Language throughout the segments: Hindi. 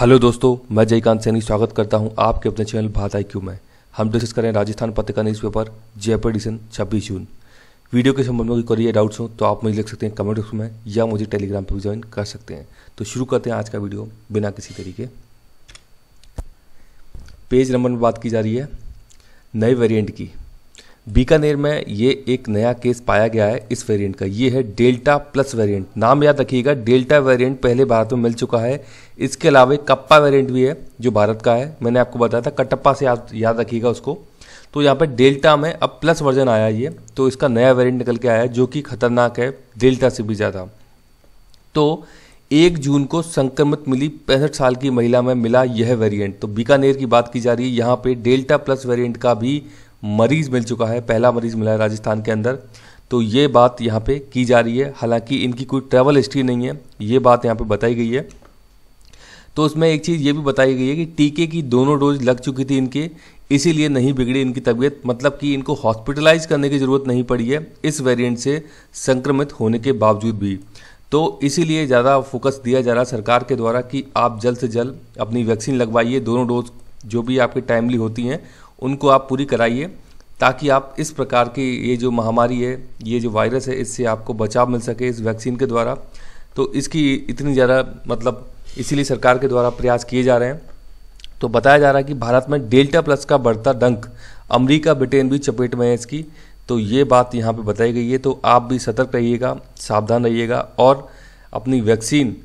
हेलो दोस्तों मैं जयकांत सैनी स्वागत करता हूं आपके अपने चैनल भारत आई क्यू में हम डिस्कस करें राजस्थान पत्रिका न्यूज़ पेपर जयपुर एडिशन छब्बीस जून वीडियो के संबंध में कोई डाउट्स हो तो आप मुझे लिख सकते हैं कमेंट बॉक्स में या मुझे टेलीग्राम पर भी ज्वाइन कर सकते हैं तो शुरू करते हैं आज का वीडियो बिना किसी तरीके पेज नंबर में बात की जा रही है नए वेरियंट की बीकानेर में ये एक नया केस पाया गया है इस वेरिएंट का ये है डेल्टा प्लस वेरिएंट नाम याद रखिएगा डेल्टा वेरिएंट पहले भारत में मिल चुका है इसके अलावा कप्पा वेरिएंट भी है जो भारत का है मैंने आपको बताया था कटप्पा से याद रखिएगा उसको तो यहाँ पर डेल्टा में अब प्लस वर्जन आया ये तो इसका नया वेरियंट निकल के आया है जो कि खतरनाक है डेल्टा से भी ज़्यादा तो एक जून को संक्रमित मिली पैंसठ साल की महिला में मिला यह वेरिएंट तो बीकानेर की बात की जा रही है यहाँ पे डेल्टा प्लस वेरिएंट का भी मरीज मिल चुका है पहला मरीज मिला है राजस्थान के अंदर तो ये बात यहाँ पे की जा रही है हालांकि इनकी कोई ट्रैवल हिस्ट्री नहीं है ये बात यहाँ पे बताई गई है तो उसमें एक चीज़ ये भी बताई गई है कि टीके की दोनों डोज लग चुकी थी इनके इसीलिए नहीं बिगड़ी इनकी तबीयत मतलब कि इनको हॉस्पिटलाइज करने की ज़रूरत नहीं पड़ी है इस वेरिएंट से संक्रमित होने के बावजूद भी तो इसीलिए ज़्यादा फोकस दिया जा रहा है सरकार के द्वारा कि आप जल्द से जल्द अपनी वैक्सीन लगवाइए दोनों डोज जो भी आपकी टाइमली होती हैं उनको आप पूरी कराइए ताकि आप इस प्रकार की ये जो महामारी है ये जो वायरस है इससे आपको बचाव मिल सके इस वैक्सीन के द्वारा तो इसकी इतनी ज़्यादा मतलब इसीलिए सरकार के द्वारा प्रयास किए जा रहे हैं तो बताया जा रहा है कि भारत में डेल्टा प्लस का बढ़ता डंक अमेरिका ब्रिटेन भी चपेट में है इसकी तो ये बात यहाँ पे बताई गई है तो आप भी सतर्क रहिएगा सावधान रहिएगा और अपनी वैक्सीन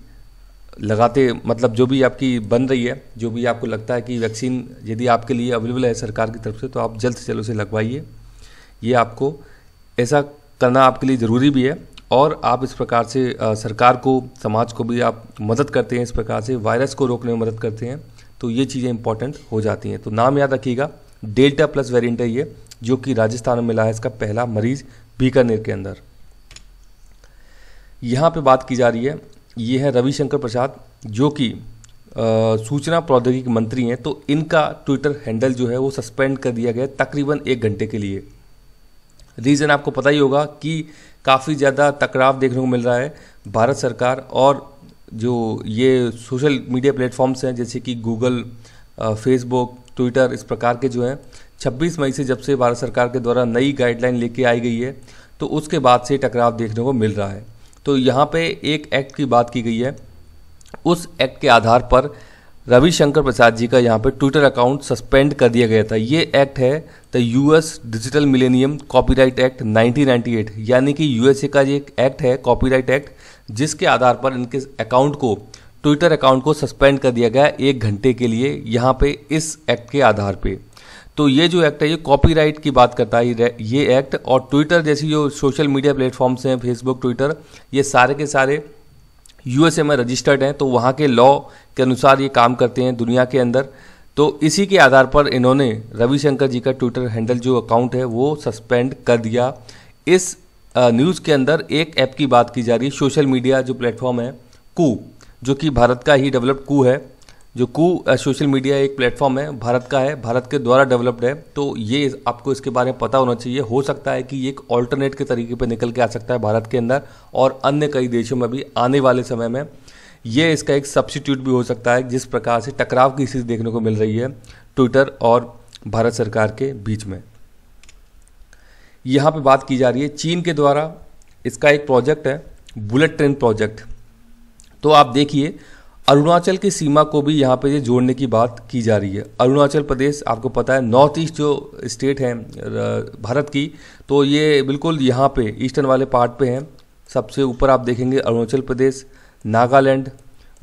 लगाते मतलब जो भी आपकी बन रही है जो भी आपको लगता है कि वैक्सीन यदि आपके लिए अवेलेबल है सरकार की तरफ से तो आप जल्द से जल्द उसे लगवाइए ये आपको ऐसा करना आपके लिए ज़रूरी भी है और आप इस प्रकार से सरकार को समाज को भी आप मदद करते हैं इस प्रकार से वायरस को रोकने में मदद करते हैं तो ये चीज़ें इंपॉर्टेंट हो जाती हैं तो नाम याद रखिएगा डेल्टा प्लस वेरियंट है ये जो कि राजस्थान में मिला है इसका पहला मरीज बीकानेर के अंदर यहाँ पे बात की जा रही है ये है रविशंकर प्रसाद जो कि सूचना प्रौद्योगिकी मंत्री हैं तो इनका ट्विटर हैंडल जो है वो सस्पेंड कर दिया गया तकरीबन एक घंटे के लिए रीज़न आपको पता ही होगा कि काफ़ी ज़्यादा तकराव देखने को मिल रहा है भारत सरकार और जो ये सोशल मीडिया प्लेटफॉर्म्स हैं जैसे कि गूगल फेसबुक ट्विटर इस प्रकार के जो हैं 26 मई से जब से भारत सरकार के द्वारा नई गाइडलाइन लेके आई गई है तो उसके बाद से टकराव देखने को मिल रहा है तो यहाँ पे एक एक्ट की बात की गई है उस एक्ट के आधार पर रविशंकर प्रसाद जी का यहाँ पे ट्विटर अकाउंट सस्पेंड कर दिया गया था ये एक्ट है the US digital millennium copyright act 1998 यानी कि यूएसए का ये एक्ट है कॉपीराइट एक्ट जिसके आधार पर इनके अकाउंट को ट्विटर अकाउंट को सस्पेंड कर दिया गया एक घंटे के लिए यहाँ पे इस एक्ट के आधार पे तो ये जो एक्ट है ये कॉपीराइट की बात करता है ये एक्ट और ट्विटर जैसी जो सोशल मीडिया प्लेटफॉर्म्स हैं फेसबुक ट्विटर ये सारे के सारे यूएसए में रजिस्टर्ड हैं तो वहाँ के लॉ के अनुसार ये काम करते हैं दुनिया के अंदर तो इसी के आधार पर इन्होंने रविशंकर जी का ट्विटर हैंडल जो अकाउंट है वो सस्पेंड कर दिया इस न्यूज़ के अंदर एक ऐप की बात की जा रही है सोशल मीडिया जो प्लेटफॉर्म है कू जो कि भारत का ही डेवलप्ड कू है जो कू सोशल मीडिया एक प्लेटफॉर्म है भारत का है भारत के द्वारा डेवलप्ड है तो ये आपको इसके बारे में पता होना चाहिए हो सकता है कि ये एक ऑल्टरनेट के तरीके पर निकल के आ सकता है भारत के अंदर और अन्य कई देशों में भी आने वाले समय में ये इसका एक सब्सिट्यूट भी हो सकता है जिस प्रकार से टकराव की स्थिति देखने को मिल रही है ट्विटर और भारत सरकार के बीच में यहाँ पे बात की जा रही है चीन के द्वारा इसका एक प्रोजेक्ट है बुलेट ट्रेन प्रोजेक्ट तो आप देखिए अरुणाचल की सीमा को भी यहाँ पे जोड़ने की बात की जा रही है अरुणाचल प्रदेश आपको पता है नॉर्थ ईस्ट जो स्टेट है भारत की तो ये बिल्कुल यहाँ पे ईस्टर्न वाले पार्ट पे हैं सबसे ऊपर आप देखेंगे अरुणाचल प्रदेश नागालैंड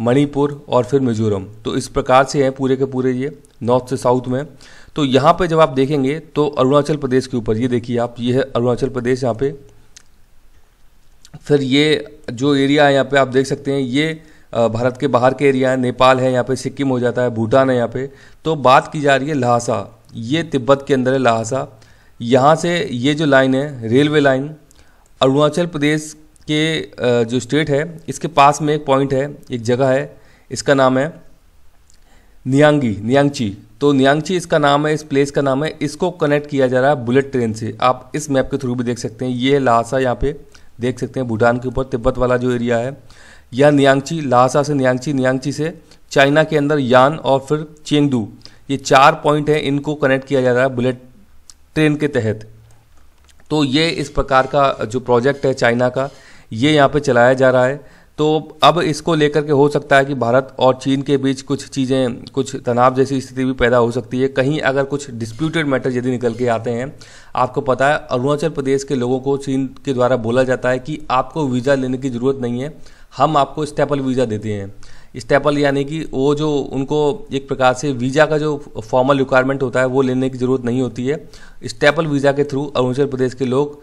मणिपुर और फिर मिजोरम तो इस प्रकार से हैं पूरे के पूरे ये नॉर्थ से साउथ में तो यहाँ पे जब आप देखेंगे तो अरुणाचल प्रदेश के ऊपर ये देखिए आप ये है अरुणाचल प्रदेश यहाँ पे फिर ये जो एरिया है यहाँ पे आप देख सकते हैं ये भारत के बाहर के एरिया है नेपाल है यहाँ पे सिक्किम हो जाता है भूटान है यहाँ पे तो बात की जा रही है लहासा ये तिब्बत के अंदर है लहासा यहाँ से ये जो लाइन है रेलवे लाइन अरुणाचल प्रदेश के जो स्टेट है इसके पास में एक पॉइंट है एक जगह है इसका नाम है नियांगी नियांगची तो नियांगची इसका नाम है इस प्लेस का नाम है इसको कनेक्ट किया जा रहा है बुलेट ट्रेन से आप इस मैप के थ्रू भी देख सकते हैं ये है लहासा यहाँ पे देख सकते हैं भूटान के ऊपर तिब्बत वाला जो एरिया है या नियांगची लहासा से नियांगची नियांगची से चाइना के अंदर यान और फिर चेंगडू ये चार पॉइंट हैं इनको कनेक्ट किया जा रहा है बुलेट ट्रेन के तहत तो ये इस प्रकार का जो प्रोजेक्ट है चाइना का ये यहाँ पे चलाया जा रहा है तो अब इसको लेकर के हो सकता है कि भारत और चीन के बीच कुछ चीज़ें कुछ तनाव जैसी स्थिति भी पैदा हो सकती है कहीं अगर कुछ डिस्प्यूटेड मैटर यदि निकल के आते हैं आपको पता है अरुणाचल प्रदेश के लोगों को चीन के द्वारा बोला जाता है कि आपको वीज़ा लेने की ज़रूरत नहीं है हम आपको स्टेपल वीज़ा देते हैं स्टेपल यानी कि वो जो उनको एक प्रकार से वीज़ा का जो फॉर्मल रिक्वायरमेंट होता है वो लेने की ज़रूरत नहीं होती है स्टेपल वीज़ा के थ्रू अरुणाचल प्रदेश के लोग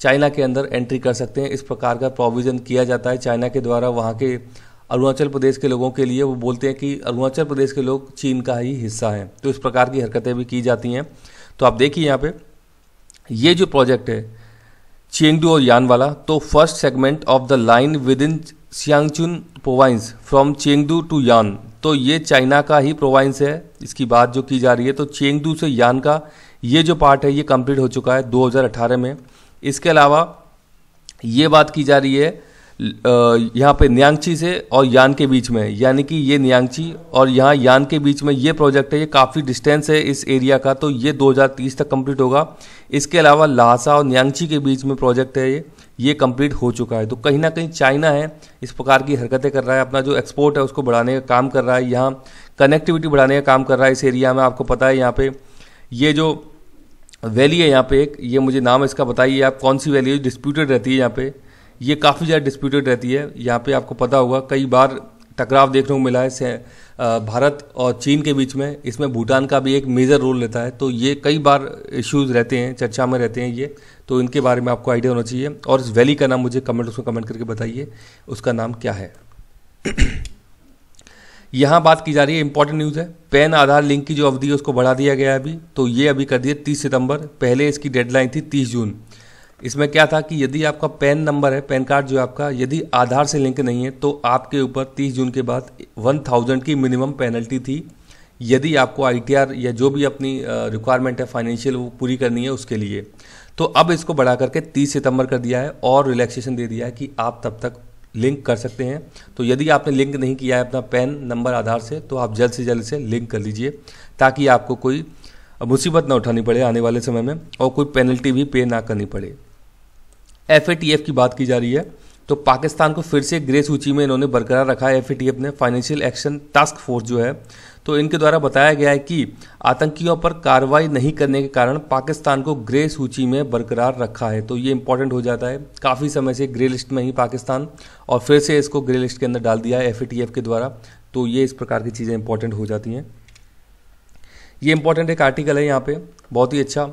चाइना के अंदर एंट्री कर सकते हैं इस प्रकार का प्रोविज़न किया जाता है चाइना के द्वारा वहाँ के अरुणाचल प्रदेश के लोगों के लिए वो बोलते हैं कि अरुणाचल प्रदेश के लोग चीन का ही हिस्सा हैं तो इस प्रकार की हरकतें भी की जाती हैं तो आप देखिए यहाँ पे ये जो प्रोजेक्ट है चेंगडू और यानवाला तो first segment of the line within सियांगचुन province from Chengdu to Ya'an तो ये चाइना का ही प्रोवाइंस है इसकी बात जो की जा रही है तो चेंगदू से यान का ये जो पार्ट है ये कंप्लीट हो चुका है 2018 में इसके अलावा ये बात की जा रही है यहाँ पे न्यांगची से और यान के बीच में यानी कि ये न्यांगची और यहाँ यान के बीच में ये प्रोजेक्ट है ये काफ़ी डिस्टेंस है इस एरिया का तो ये 2030 तक कंप्लीट होगा इसके अलावा लहासा और न्यांगची के बीच में प्रोजेक्ट है ये ये कंप्लीट हो चुका है तो कहीं ना कहीं चाइना है इस प्रकार की हरकतें कर रहा है अपना जो एक्सपोर्ट है उसको बढ़ाने का काम कर रहा है यहाँ कनेक्टिविटी बढ़ाने का काम कर रहा है इस एरिया में आपको पता है यहाँ पे ये जो वैली है यहाँ पे एक ये मुझे नाम इसका बताइए आप कौन सी वैली है डिस्प्यूटेड रहती है यहाँ पे ये काफ़ी ज़्यादा डिस्प्यूटेड रहती है यहाँ पे आपको पता होगा कई बार टकराव देखने को मिला है से भारत और चीन के बीच में इसमें भूटान का भी एक मेजर रोल रहता है तो ये कई बार इश्यूज रहते हैं चर्चा में रहते हैं ये तो इनके बारे में आपको आइडिया होना चाहिए और इस वैली का नाम मुझे कमेंट उसमें कमेंट करके बताइए उसका नाम क्या है यहाँ बात की जा रही है इंपॉर्टेंट न्यूज़ है पैन आधार लिंक की जो अवधि है उसको बढ़ा दिया गया है अभी तो ये अभी कर दिए तीस सितंबर पहले इसकी डेडलाइन थी तीस जून इसमें क्या था कि यदि आपका पैन नंबर है पैन कार्ड जो आपका यदि आधार से लिंक नहीं है तो आपके ऊपर 30 जून के बाद 1000 की मिनिमम पेनल्टी थी यदि आपको आईटीआर या जो भी अपनी रिक्वायरमेंट है फाइनेंशियल वो पूरी करनी है उसके लिए तो अब इसको बढ़ा करके 30 सितंबर कर दिया है और रिलैक्सेशन दे दिया है कि आप तब तक लिंक कर सकते हैं तो यदि आपने लिंक नहीं किया है अपना पैन नंबर आधार से तो आप जल्द से जल्द इसे लिंक कर लीजिए ताकि आपको कोई मुसीबत ना उठानी पड़े आने वाले समय में और कोई पेनल्टी भी पे ना करनी पड़े एफ की बात की जा रही है तो पाकिस्तान को फिर से ग्रे सूची में इन्होंने बरकरार रखा है एफ ने फाइनेंशियल एक्शन टास्क फोर्स जो है तो इनके द्वारा बताया गया है कि आतंकियों पर कार्रवाई नहीं करने के कारण पाकिस्तान को ग्रे सूची में बरकरार रखा है तो ये इंपॉर्टेंट हो जाता है काफ़ी समय से ग्रे लिस्ट में ही पाकिस्तान और फिर से इसको ग्रे लिस्ट के अंदर डाल दिया है एफ के द्वारा तो ये इस प्रकार की चीज़ें इंपॉर्टेंट हो जाती हैं ये इंपॉर्टेंट एक आर्टिकल है यहाँ पे बहुत ही अच्छा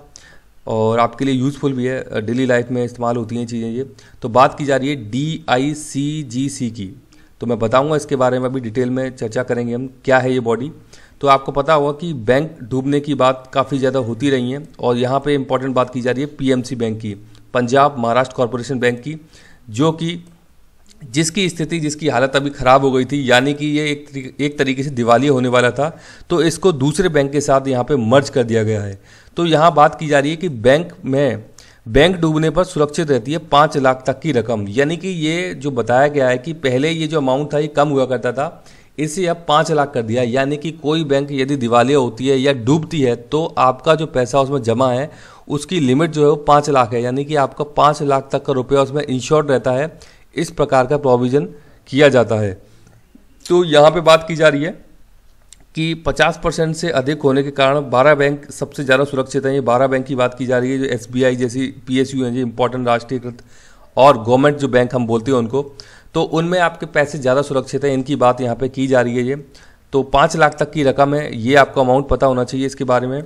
और आपके लिए यूज़फुल भी है डेली लाइफ में इस्तेमाल होती हैं चीज़ें ये तो बात की जा रही है डी आई सी जी सी की तो मैं बताऊंगा इसके बारे में अभी डिटेल में चर्चा करेंगे हम क्या है ये बॉडी तो आपको पता होगा कि बैंक डूबने की बात काफ़ी ज़्यादा होती रही है और यहाँ पे इंपॉर्टेंट बात की जा रही है पीएमसी बैंक की पंजाब महाराष्ट्र कॉरपोरेशन बैंक की जो कि जिसकी स्थिति जिसकी हालत अभी ख़राब हो गई थी यानी कि ये एक एक तरीके से दिवालिया होने वाला था तो इसको दूसरे बैंक के साथ यहाँ पे मर्ज कर दिया गया है तो यहाँ बात की जा रही है कि बैंक में बैंक डूबने पर सुरक्षित रहती है पाँच लाख तक की रकम यानी कि ये जो बताया गया है कि पहले ये जो अमाउंट था ये कम हुआ करता था इसे अब पाँच लाख कर दिया यानी कि कोई बैंक यदि दिवालिया होती है या डूबती है तो आपका जो पैसा उसमें जमा है उसकी लिमिट जो है वो पाँच लाख है यानी कि आपका पाँच लाख तक का रुपया उसमें इंश्योर्ड रहता है इस प्रकार का प्रोविज़न किया जाता है तो यहाँ पे बात की जा रही है कि 50 परसेंट से अधिक होने के कारण 12 बैंक सबसे ज़्यादा सुरक्षित हैं ये 12 बैंक की बात की जा रही है जो एस जैसी पी एस हैं जो इंपॉर्टेंट राष्ट्रीयकृत और गवर्नमेंट जो बैंक हम बोलते हैं उनको तो उनमें आपके पैसे ज़्यादा सुरक्षित हैं इनकी बात यहाँ पे की जा रही है ये तो पाँच लाख तक की रकम है ये आपको अमाउंट पता होना चाहिए इसके बारे में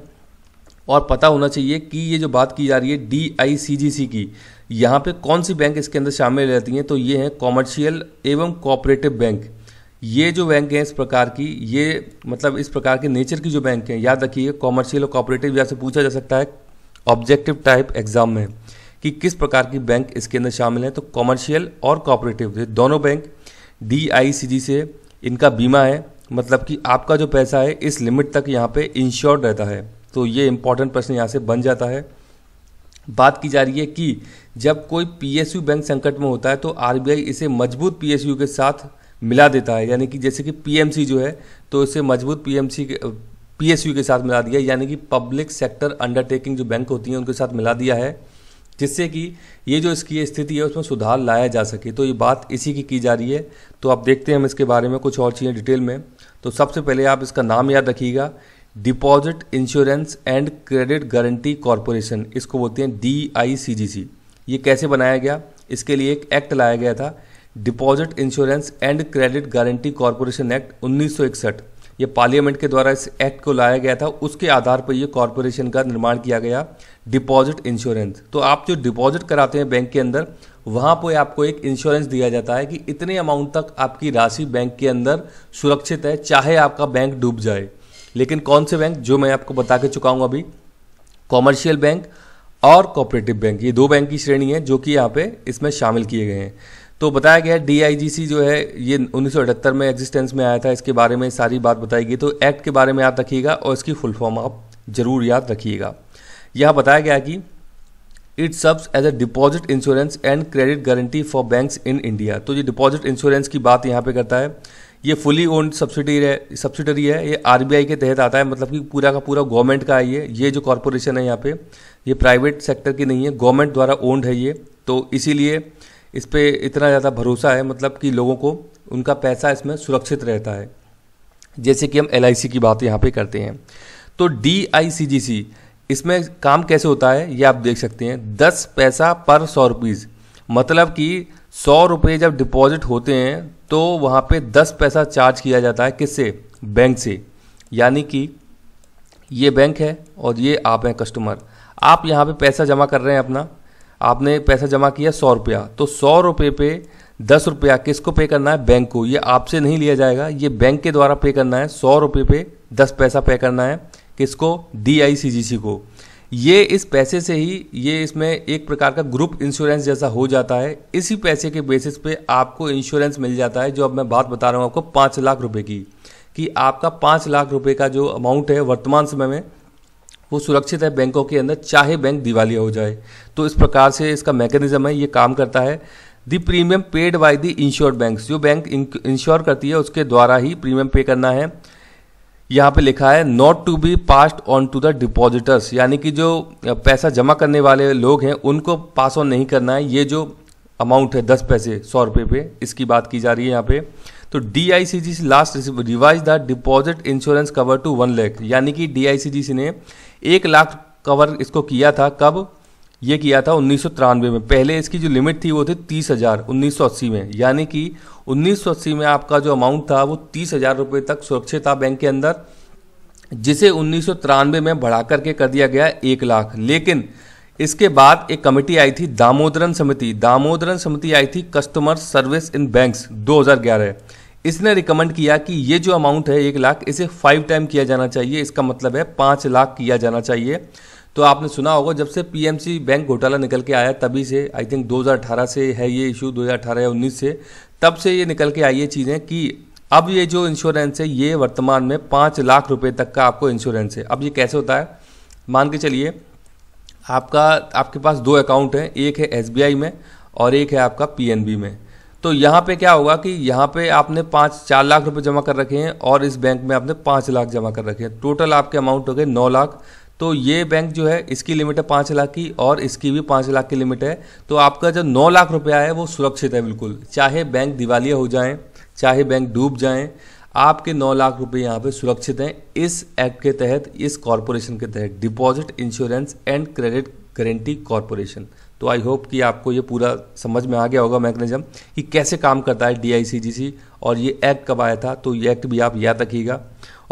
और पता होना चाहिए कि ये जो बात की जा रही है डी आई सी जी सी की यहाँ पे कौन सी बैंक इसके अंदर शामिल रहती हैं तो ये हैं कॉमर्शियल एवं कोऑपरेटिव बैंक ये जो बैंक हैं इस प्रकार की ये मतलब इस प्रकार के नेचर की जो बैंक हैं याद रखिए कॉमर्शियल और कॉपरेटिव या से पूछा जा सकता है ऑब्जेक्टिव टाइप एग्जाम में कि किस प्रकार की बैंक इसके अंदर शामिल है तो कॉमर्शियल और कॉपरेटिव दोनों बैंक डी आई सी जी से इनका बीमा है मतलब कि आपका जो पैसा है इस लिमिट तक यहाँ पे इंश्योर्ड रहता है तो ये इंपॉर्टेंट प्रश्न यहाँ से बन जाता है बात की जा रही है कि जब कोई पीएसयू बैंक संकट में होता है तो आरबीआई इसे मजबूत पीएसयू के साथ मिला देता है यानी कि जैसे कि पीएमसी जो है तो इसे मजबूत पीएमसी के पीएसयू के साथ मिला दिया यानी कि पब्लिक सेक्टर अंडरटेकिंग जो बैंक होती हैं उनके साथ मिला दिया है जिससे कि ये जो इसकी स्थिति है उसमें सुधार लाया जा सके तो ये बात इसी की की जा रही है तो आप देखते हैं हम इसके बारे में कुछ और चीज़ें डिटेल में तो सबसे पहले आप इसका नाम याद रखिएगा deposit insurance and credit guarantee corporation इसको बोलते हैं डी आई सी जी सी ये कैसे बनाया गया इसके लिए एक एक्ट लाया गया था deposit insurance and credit guarantee corporation act उन्नीस ये पार्लियामेंट के द्वारा इस एक्ट को लाया गया था उसके आधार पर यह कॉरपोरेशन का निर्माण किया गया डिपॉजिट इंश्योरेंस तो आप जो डिपॉजिट कराते हैं बैंक के अंदर वहां पर आपको एक इंश्योरेंस दिया जाता है कि इतने अमाउंट तक आपकी राशि बैंक के अंदर सुरक्षित है चाहे आपका बैंक डूब जाए लेकिन कौन से बैंक जो मैं आपको बता के चुका हूं अभी कॉमर्शियल बैंक और कोऑपरेटिव बैंक ये दो बैंक की श्रेणी है जो कि यहाँ पे इसमें शामिल किए गए हैं तो बताया गया डीआईजीसी जो है ये उन्नीस में एग्जिस्टेंस में आया था इसके बारे में सारी बात बताई गई तो एक्ट के बारे में याद रखिएगा और इसकी फुल फॉर्म आप जरूर याद रखिएगा यह बताया गया कि it serves as a deposit insurance and credit guarantee for banks in India तो ये डिपॉजिट इंश्योरेंस की बात यहाँ पे करता है ये फुली ओन्ड सब्सिडी है सब्सिडरी है ये आर के तहत आता है मतलब कि पूरा का पूरा गवर्नमेंट का है ये ये जो कॉरपोरेशन है यहाँ पे ये प्राइवेट सेक्टर की नहीं है गवर्नमेंट द्वारा ओन्ड है ये तो इसीलिए इस पर इतना ज़्यादा भरोसा है मतलब कि लोगों को उनका पैसा इसमें सुरक्षित रहता है जैसे कि हम एल की बात यहाँ पे करते हैं तो डी इसमें काम कैसे होता है ये आप देख सकते हैं दस पैसा पर सौ रुपीज़ मतलब कि सौ रुपये जब डिपॉजिट होते हैं तो वहाँ पे दस पैसा चार्ज किया जाता है किससे बैंक से यानी कि ये बैंक है और ये आप हैं कस्टमर आप यहाँ पे पैसा जमा कर रहे हैं अपना आपने पैसा जमा किया सौ रुपया तो सौ रुपये पे दस रुपया किसको पे करना है बैंक को ये आपसे नहीं लिया जाएगा ये बैंक के द्वारा पे करना है सौ रुपये पे दस पैसा पे करना है किसको डी आई सी जी सी को ये इस पैसे से ही ये इसमें एक प्रकार का ग्रुप इंश्योरेंस जैसा हो जाता है इसी पैसे के बेसिस पे आपको इंश्योरेंस मिल जाता है जो अब मैं बात बता रहा हूँ आपको पाँच लाख रुपए की कि आपका पाँच लाख रुपए का जो अमाउंट है वर्तमान समय में वो सुरक्षित है बैंकों के अंदर चाहे बैंक दिवालिया हो जाए तो इस प्रकार से इसका मैकेनिज्म है ये काम करता है the premium paid by the insured bank जो बैंक इंश्योर करती है उसके द्वारा ही प्रीमियम पे करना है यहाँ पे लिखा है not to be passed on to the depositors यानी कि जो पैसा जमा करने वाले लोग हैं उनको पास ऑन नहीं करना है ये जो अमाउंट है दस पैसे सौ रुपये पे इसकी बात की जा रही है यहाँ पे तो डी से last revised the deposit insurance cover to one lakh यानी कि डी ने एक लाख कवर इसको किया था कब ये किया था उन्नीस में पहले इसकी जो लिमिट थी वो थी तीस हज़ार उन्नीस में यानी कि उन्नीस में आपका जो अमाउंट था वो तीस हज़ार रुपये तक सुरक्षित था बैंक के अंदर जिसे उन्नीस में बढ़ा करके कर दिया गया एक लाख लेकिन इसके बाद एक कमेटी आई थी दामोदरन समिति दामोदरन समिति आई थी कस्टमर सर्विस इन बैंक्स 2011 इसने रिकमेंड किया कि ये जो अमाउंट है एक लाख इसे फाइव टाइम किया जाना चाहिए इसका मतलब है पाँच लाख किया जाना चाहिए तो आपने सुना होगा जब से पीएमसी बैंक घोटाला निकल के आया तभी से आई थिंक 2018 से है ये इशू 2018 या 19 से तब से ये निकल के आई ये चीज़ें कि अब ये जो इंश्योरेंस है ये वर्तमान में पाँच लाख रुपए तक का आपको इंश्योरेंस है अब ये कैसे होता है मान के चलिए आपका आपके पास दो अकाउंट हैं एक है एस में और एक है आपका पी में तो यहाँ पे क्या होगा कि यहाँ पे आपने पाँच चार लाख रुपए जमा कर रखे हैं और इस बैंक में आपने पाँच लाख जमा कर रखे हैं टोटल आपके अमाउंट हो गए नौ लाख तो ये बैंक जो है इसकी लिमिट है पाँच लाख की और इसकी भी पाँच लाख की लिमिट है तो आपका जो नौ लाख रुपया है वो सुरक्षित है बिल्कुल चाहे बैंक दिवालिया हो जाए चाहे बैंक डूब जाएँ आपके नौ लाख रुपए यहाँ पे सुरक्षित हैं इस एक्ट के तहत इस कॉरपोरेशन के तहत deposit insurance and credit guarantee corporation तो आई होप कि आपको ये पूरा समझ में आ गया होगा मैकेनिज्म कि कैसे काम करता है डी और ये एक्ट कब आया था तो ये एक्ट भी आप याद रखिएगा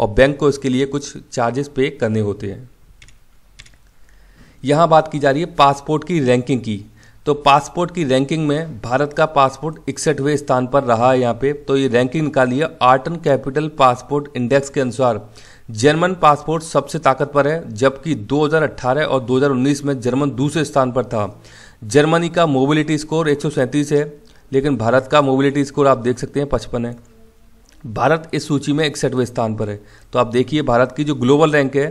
और बैंक को इसके लिए कुछ चार्जेस पे करने होते हैं यहाँ बात की जा रही है पासपोर्ट की रैंकिंग की तो पासपोर्ट की रैंकिंग में भारत का पासपोर्ट इकसठवें स्थान पर रहा है यहाँ पे तो ये रैंकिंग निकाली है art and capital passport index के अनुसार जर्मन पासपोर्ट सबसे ताकतवर है जबकि 2018 और 2019 में जर्मन दूसरे स्थान पर था जर्मनी का मोबिलिटी स्कोर एक है लेकिन भारत का मोबिलिटी स्कोर आप देख सकते हैं पचपन है भारत इस सूची में इकसठवें स्थान पर है तो आप देखिए भारत की जो ग्लोबल रैंक है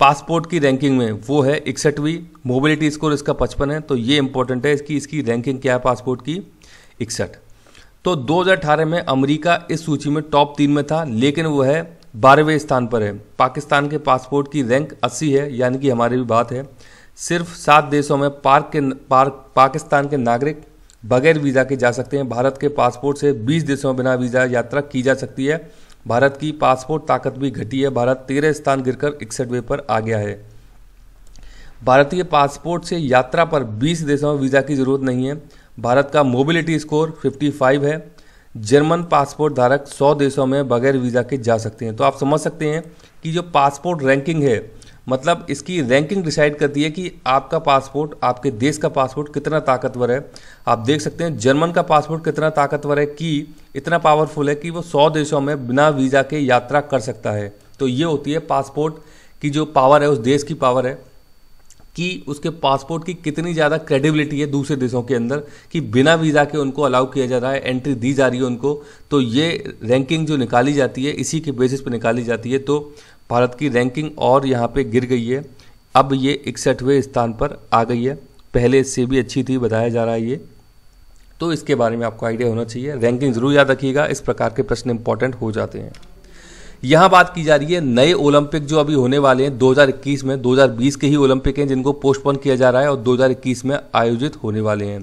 पासपोर्ट की रैंकिंग में वो है इकसठवीं मोबिलिटी स्कोर इसका पचपन है तो ये इंपॉर्टेंट है इसकी इसकी रैंकिंग क्या है पासपोर्ट की इकसठ तो 2018 में अमेरिका इस सूची में टॉप तीन में था लेकिन वो है बारहवें स्थान पर है पाकिस्तान के पासपोर्ट की रैंक 80 है यानी कि हमारी भी बात है सिर्फ सात देशों में पार्क के पार्क पाकिस्तान के नागरिक बगैर वीज़ा के जा सकते हैं भारत के पासपोर्ट से 20 देशों में बिना वीज़ा यात्रा की जा सकती है भारत की पासपोर्ट ताकत भी घटी है भारत तेरह स्थान गिरकर इकसठवें पर आ गया है भारतीय पासपोर्ट से यात्रा पर 20 देशों में वीज़ा की ज़रूरत नहीं है भारत का मोबिलिटी स्कोर 55 है जर्मन पासपोर्ट धारक 100 देशों में बगैर वीज़ा के जा सकते हैं तो आप समझ सकते हैं कि जो पासपोर्ट रैंकिंग है मतलब इसकी रैंकिंग डिसाइड करती है कि आपका पासपोर्ट आपके देश का पासपोर्ट कितना ताकतवर है आप देख सकते हैं जर्मन का पासपोर्ट कितना ताकतवर है कि इतना पावरफुल है कि वो सौ देशों में बिना वीज़ा के यात्रा कर सकता है तो ये होती है पासपोर्ट की जो पावर है उस देश की पावर है कि उसके पासपोर्ट की कितनी ज़्यादा क्रेडिबिलिटी है दूसरे देशों के अंदर कि बिना वीज़ा के उनको अलाउ किया जा रहा है एंट्री दी जा रही है उनको तो ये रैंकिंग जो निकाली जाती है इसी के बेसिस पर निकाली जाती है तो भारत की रैंकिंग और यहाँ पर गिर गई है अब ये इकसठवें स्थान पर आ गई है पहले इससे भी अच्छी थी बताया जा रहा है ये तो इसके बारे में आपको आइडिया होना चाहिए रैंकिंग ज़रूर याद रखिएगा इस प्रकार के प्रश्न इंपॉर्टेंट हो जाते हैं यहाँ बात की जा रही है नए ओलंपिक जो अभी होने वाले हैं 2021 में 2020 के ही ओलंपिक हैं जिनको पोस्टपोन किया जा रहा है और 2021 में आयोजित होने वाले हैं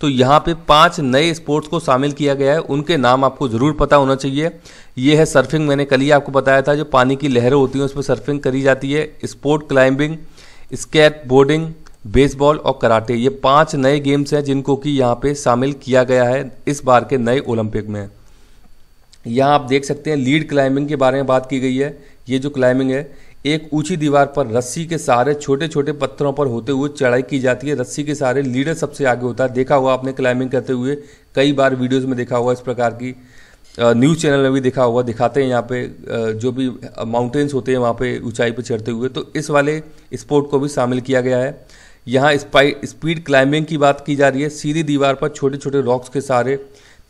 तो यहाँ पे पांच नए स्पोर्ट्स को शामिल किया गया है उनके नाम आपको ज़रूर पता होना चाहिए ये है सर्फिंग मैंने कल ही आपको बताया था जो पानी की लहरें होती हैं उसमें सर्फिंग करी जाती है sport climbing skateboarding baseball और कराटे ये पांच नए गेम्स हैं जिनको कि यहाँ पे शामिल किया गया है इस बार के नए ओलंपिक में यहाँ आप देख सकते हैं लीड क्लाइंबिंग के बारे में बात की गई है ये जो क्लाइंबिंग है एक ऊंची दीवार पर रस्सी के सहारे छोटे छोटे पत्थरों पर होते हुए चढ़ाई की जाती है रस्सी के सहारे लीडर सबसे आगे होता है देखा हुआ आपने क्लाइंबिंग करते हुए कई बार वीडियोज़ में देखा हुआ इस प्रकार की न्यूज़ चैनल में भी देखा हुआ दिखाते हैं यहाँ पे जो भी माउंटेन्स होते हैं वहाँ पे ऊंचाई पर चढ़ते हुए तो इस वाले स्पोर्ट को भी शामिल किया गया है यहाँ स्पाइड स्पीड क्लाइंबिंग की बात की जा रही है सीधी दीवार पर छोटे छोटे रॉक्स के सहारे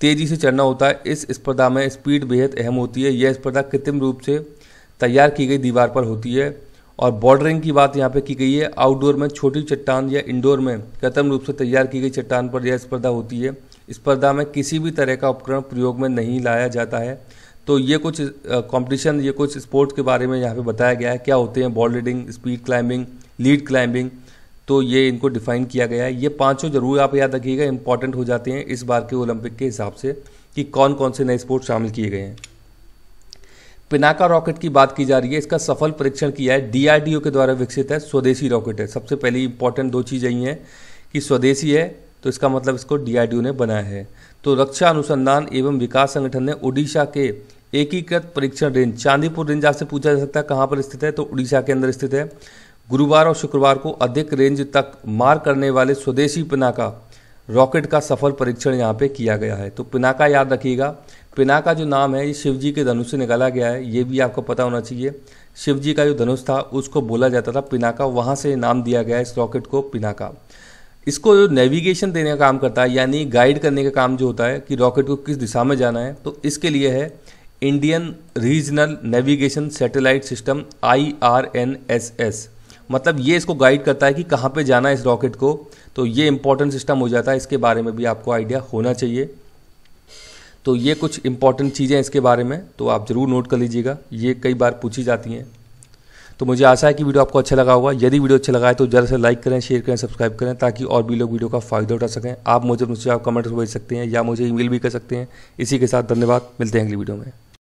तेजी से चढ़ना होता है इस स्पर्धा में स्पीड बेहद अहम होती है यह स्पर्धा कृत्रिम रूप से तैयार की गई दीवार पर होती है और बॉर्डरिंग की बात यहाँ पे की गई है आउटडोर में छोटी चट्टान या इंडोर में कृत्रिम रूप से तैयार की गई चट्टान पर यह स्पर्धा होती है स्पर्धा में किसी भी तरह का उपकरण प्रयोग में नहीं लाया जाता है तो ये कुछ कॉम्पिटिशन ये कुछ स्पोर्ट्स के बारे में यहाँ पे बताया गया है क्या होते हैं bouldering speed climbing lead climbing तो ये इनको डिफाइन किया गया है ये पांचों जरूर आप याद रखिएगा इंपॉर्टेंट हो जाते हैं इस बार के ओलंपिक के हिसाब से कि कौन कौन से नए स्पोर्ट शामिल किए गए हैं पिनाका रॉकेट की बात की जा रही है इसका सफल परीक्षण किया है डीआरडीओ के द्वारा विकसित है स्वदेशी रॉकेट है सबसे पहली इंपॉर्टेंट दो चीज यही है कि स्वदेशी है तो इसका मतलब इसको डीआरडीओ ने बनाया है तो रक्षा अनुसंधान एवं विकास संगठन ने ओडिशा के एकीकृत परीक्षण रेंज चांदीपुर रेंज आपसे पूछा जा सकता है कहाँ पर स्थित है तो उड़ीसा के अंदर स्थित है गुरुवार और शुक्रवार को अधिक रेंज तक मार करने वाले स्वदेशी पिनाका रॉकेट का सफल परीक्षण यहाँ पे किया गया है तो पिनाका याद रखिएगा पिनाका जो नाम है ये शिव जी के धनुष से निकाला गया है ये भी आपको पता होना चाहिए शिव जी का जो धनुष था उसको बोला जाता था पिनाका वहाँ से नाम दिया गया है इस रॉकेट को पिनाका इसको जो नेविगेशन देने का काम करता है यानी गाइड करने का काम जो होता है कि रॉकेट को किस दिशा में जाना है तो इसके लिए है Indian regional navigation satellite system I R N S S मतलब ये इसको गाइड करता है कि कहाँ पे जाना है इस रॉकेट को तो ये इंपॉर्टेंट सिस्टम हो जाता है इसके बारे में भी आपको आइडिया होना चाहिए तो ये कुछ इंपॉर्टेंट चीज़ें इसके बारे में तो आप ज़रूर नोट कर लीजिएगा ये कई बार पूछी जाती हैं तो मुझे आशा है कि वीडियो आपको अच्छा लगा होगा यदि वीडियो अच्छा लगा है तो जरा से लाइक करें शेयर करें सब्सक्राइब करें ताकि और भी लोग वीडियो का फायदा उठा सकें आप मुझे मुझसे आप कमेंट्स भेज सकते हैं या मुझे ईमेल भी कर सकते हैं इसी के साथ धन्यवाद मिलते हैं अगली वीडियो में